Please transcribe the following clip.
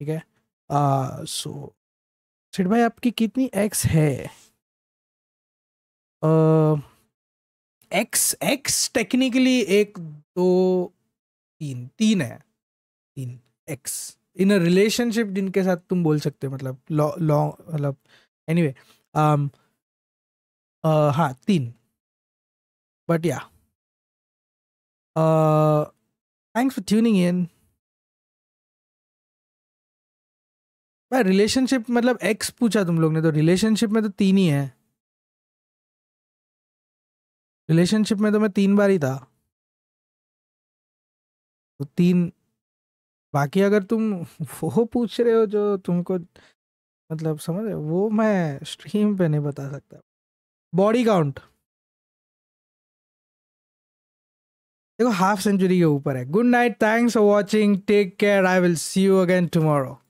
ठीक है so sit भाई आपकी कितनी एक्स है एक्स एक्स टेक्निकली एक दो तीन तीन है तीन एक्स इन अ रिलेशनशिप जिनके साथ तुम बोल सकते हो मतलब लॉन्ग मतलब एनी वे um, हाँ तीन बट या थैंक्स फॉर ट्यूनिंग इन भाई रिलेशनशिप मतलब एक्स पूछा तुम लोग ने तो रिलेशनशिप में तो तीन ही है रिलेशनशिप में तो मैं तीन बार ही था तो तीन बाकी अगर तुम वो पूछ रहे हो जो तुमको मतलब समझ रहे हो वो मैं स्ट्रीम पे नहीं बता सकता बॉडी काउंट देखो हाफ सेंचुरी के ऊपर है good night thanks for watching take care I will see you again tomorrow